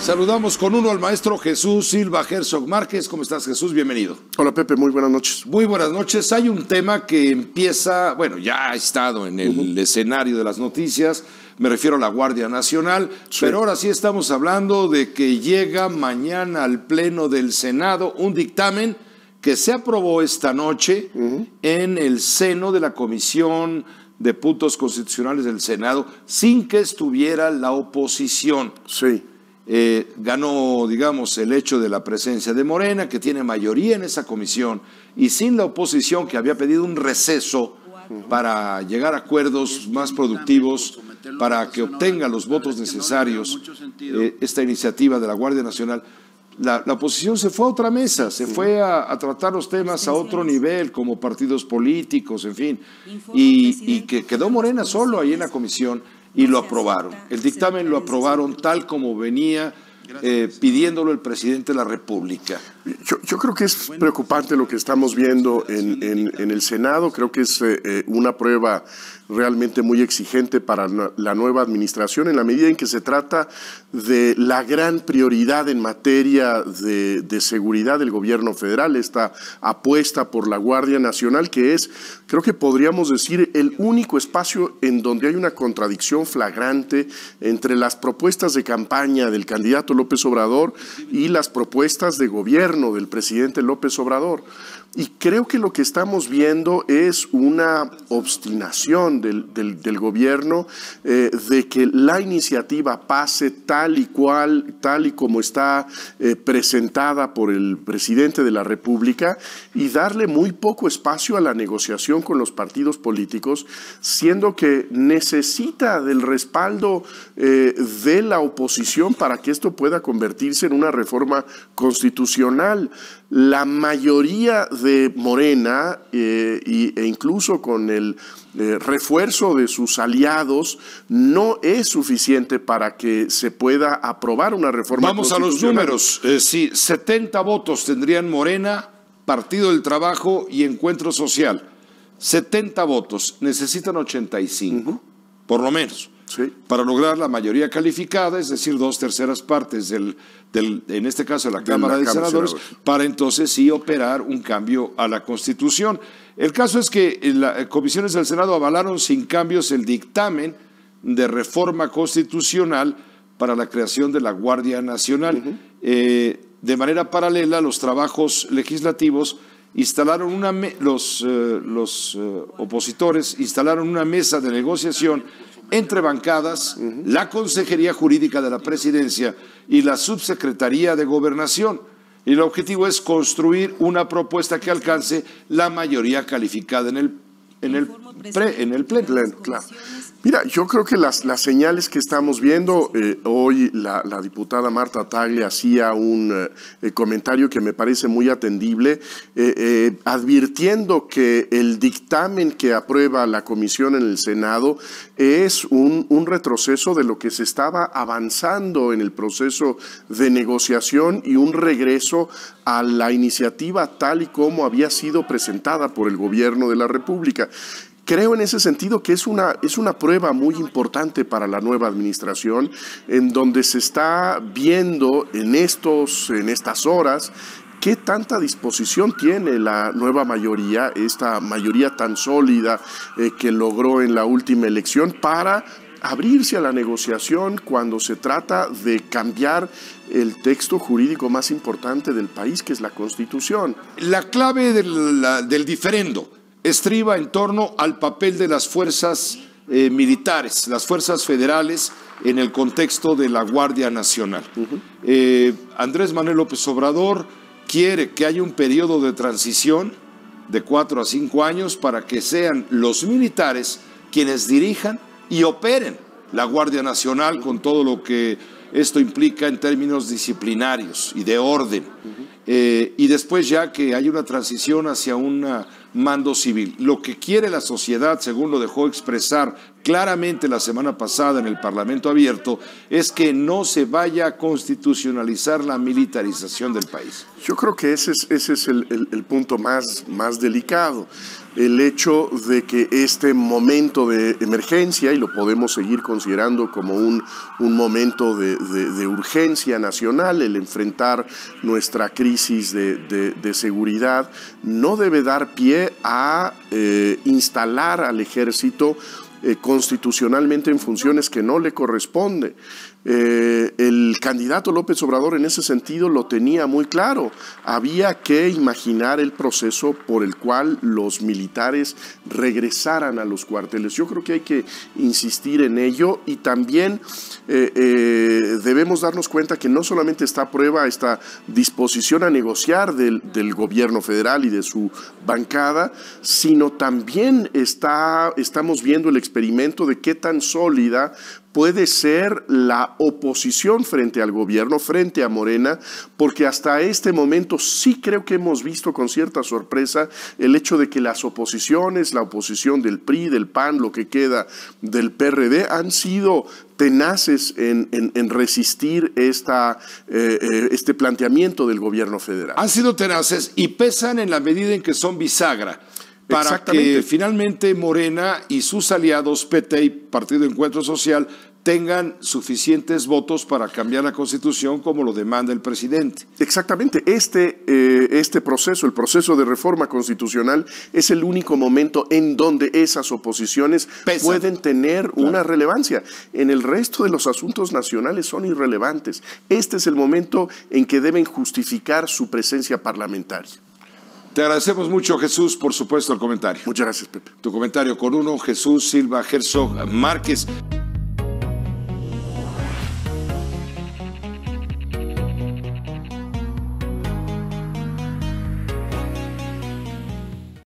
Saludamos con uno al maestro Jesús Silva Herzog Márquez. ¿Cómo estás, Jesús? Bienvenido. Hola, Pepe. Muy buenas noches. Muy buenas noches. Hay un tema que empieza, bueno, ya ha estado en el escenario de las noticias. Me refiero a la Guardia Nacional. Pero ahora sí estamos hablando de que llega mañana al Pleno del Senado un dictamen que se aprobó esta noche en el seno de la Comisión de Puntos Constitucionales del Senado sin que estuviera la oposición. Sí. Eh, ganó, digamos, el hecho de la presencia de Morena, que tiene mayoría en esa comisión, y sin la oposición que había pedido un receso para llegar a acuerdos más productivos, pues, para que obtenga los pues, votos necesarios eh, esta iniciativa de la Guardia Nacional. La, oposición se fue a otra mesa, se fue a, tratar los temas a otro nivel, como partidos políticos, en fin, y, y que quedó Morena solo ahí en la comisión y lo aprobaron. El dictamen lo aprobaron tal como venía eh, pidiéndolo el presidente de la República. Yo, creo que es preocupante lo que estamos viendo en, el Senado. Creo que es eh, eh, una prueba realmente muy exigente para la nueva administración en la medida en que se trata de la gran prioridad en materia de, de seguridad del gobierno federal, esta apuesta por la Guardia Nacional, que es, creo que podríamos decir, el único espacio en donde hay una contradicción flagrante entre las propuestas de campaña del candidato López Obrador y las propuestas de gobierno del presidente López Obrador. Y creo que lo que estamos viendo es una obstinación del, gobierno eh, de que la iniciativa pase tal y cual, tal y como está eh, presentada por el presidente de la República y darle muy poco espacio a la negociación con los partidos políticos, siendo que necesita del respaldo eh, de la oposición para que esto pueda convertirse en una reforma constitucional la mayoría de Morena, eh, e incluso con el eh, refuerzo de sus aliados, no es suficiente para que se pueda aprobar una reforma. Vamos a los números. Eh, sí, 70 votos tendrían Morena, Partido del Trabajo y Encuentro Social. 70 votos, necesitan 85, por lo menos. Para lograr la mayoría calificada, es decir, dos terceras partes del, en este caso, la de la de, Cámara de Senadores, para entonces sí operar un cambio a la Constitución. El caso es que las eh, comisiones del Senado avalaron sin cambios el dictamen de reforma constitucional para la creación de la Guardia Nacional. Eh, de manera paralela, los trabajos legislativos instalaron una los, eh, eh, opositores instalaron una mesa de negociación entre bancadas, la Consejería Jurídica de la Presidencia y la Subsecretaría de Gobernación. Y el objetivo es construir una propuesta que alcance la mayoría calificada en el, en el, en el pleno. Mira, yo creo que las, las señales que estamos viendo, eh, hoy la, diputada Marta Tagle hacía un eh, eh, comentario que me parece muy atendible, advirtiendo que el dictamen que aprueba la comisión en el Senado es un, un, retroceso de lo que se estaba avanzando en el proceso de negociación y un regreso a la iniciativa tal y como había sido presentada por el gobierno de la República creo en ese sentido que es una, es una prueba muy importante para la nueva administración, en donde se está viendo en, estos, en estas horas ¿Qué tanta disposición tiene la nueva mayoría, esta mayoría tan sólida eh, que logró en la última elección para abrirse a la negociación cuando se trata de cambiar el texto jurídico más importante del país, que es la Constitución? La clave del diferendo estriba en torno al papel de las fuerzas eh, militares, las fuerzas federales en el contexto de la Guardia Nacional. Eh, Andrés Manuel López Obrador quiere que haya un periodo de transición de cuatro a cinco años para que sean los militares quienes dirijan y operen la Guardia Nacional con todo lo que esto implica en términos disciplinarios y de orden. Eh, y después ya que hay una transición hacia un mando civil. Lo que quiere la sociedad, según lo dejó expresar claramente la semana pasada en el Parlamento Abierto, es que no se vaya a constitucionalizar la militarización del país. Yo creo que ese es, ese es el, el punto más, más delicado el hecho de que este momento de emergencia, y lo podemos seguir considerando como un, un momento de, de, urgencia nacional, el enfrentar nuestra crisis de, seguridad, no debe dar pie a eh, instalar al ejército eh, constitucionalmente en funciones que no le corresponde. Eh, el candidato López Obrador en ese sentido lo tenía muy claro. Había que imaginar el proceso por el cual los militares regresaran a los cuarteles. Yo creo que hay que insistir en ello y también eh, eh, debemos darnos cuenta que no solamente está a prueba esta disposición a negociar del, gobierno federal y de su bancada, sino también está, estamos viendo el experimento de qué tan sólida puede ser la oposición frente al gobierno, frente a Morena, porque hasta este momento sí creo que hemos visto con cierta sorpresa el hecho de que las oposiciones, la oposición del PRI, del PAN, lo que queda del PRD, han sido tenaces en, resistir esta, eh, eh, este planteamiento del gobierno federal. Han sido tenaces y pesan en la medida en que son bisagra para que finalmente Morena y sus aliados PT y Partido Encuentro Social tengan suficientes votos para cambiar la constitución como lo demanda el presidente. Exactamente, este, eh, este proceso, el proceso de reforma constitucional, es el único momento en donde esas oposiciones pueden tener una relevancia. En el resto de los asuntos nacionales son irrelevantes. Este es el momento en que deben justificar su presencia parlamentaria. Te agradecemos mucho, Jesús, por supuesto, el comentario. Muchas gracias, Pepe. Tu comentario con uno, Jesús Silva Herzog Márquez.